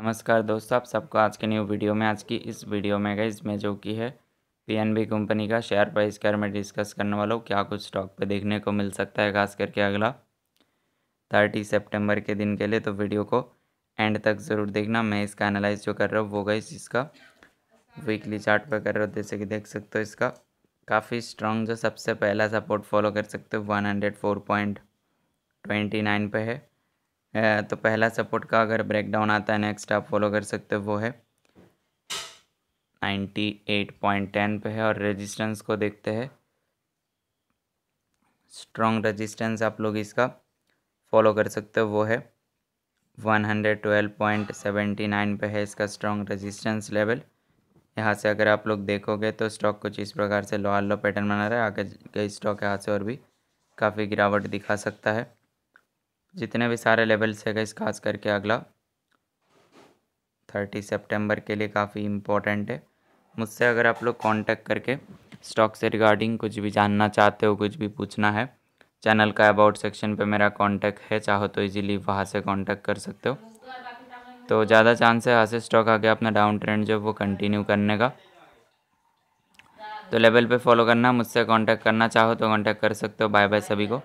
नमस्कार दोस्तों आप सबको आज के न्यू वीडियो में आज की इस वीडियो में गई इसमें जो कि है पीएनबी कंपनी का शेयर प्राइस के बारे में डिस्कस करने वाला हूँ क्या कुछ स्टॉक पे देखने को मिल सकता है खास करके अगला थर्टी सितंबर के दिन के लिए तो वीडियो को एंड तक ज़रूर देखना मैं इसका एनालाइज जो कर रहा हूँ वो गई इसका वीकली चार्ट पर कर रहा हूँ जैसे कि देख सकते हो इसका काफ़ी स्ट्रॉन्ग जो सबसे पहला सपोर्ट फॉलो कर सकते हो one hundred four point twenty nine पे है तो पहला सपोर्ट का अगर ब्रेकडाउन आता है नेक्स्ट आप फॉलो कर सकते हो वो है नाइन्टी एट पॉइंट टेन पर है और रेजिस्टेंस को देखते हैं स्ट्रॉन्ग रेजिस्टेंस आप लोग इसका फॉलो कर सकते हो वो है one hundred twelve point seventy nine पर है इसका स्ट्रॉन्ग रेजिस्टेंस लेवल यहाँ से अगर आप लोग देखोगे तो स्टॉक कुछ इस प्रकार से लो लो पैटर्न बना रहा है आगे गई स्टॉक यहाँ से और भी काफ़ी गिरावट दिखा सकता है जितने भी सारे लेवल्स है इस खास करके अगला थर्टी सितंबर के लिए काफ़ी इम्पोर्टेंट है मुझसे अगर आप लोग कांटेक्ट करके स्टॉक से रिगार्डिंग कुछ भी जानना चाहते हो कुछ भी पूछना है चैनल का अबाउट सेक्शन पे मेरा कांटेक्ट है चाहो तो इजीली वहाँ से कांटेक्ट कर सकते हो तो ज़्यादा चांस है ऐसे से स्टॉक आगे अपना डाउन ट्रेंड जो वो कंटिन्यू करने का तो लेवल पे फॉलो करना मुझसे कॉन्टैक्ट करना चाहो तो कॉन्टैक्ट कर सकते हो बाय बाय सभी को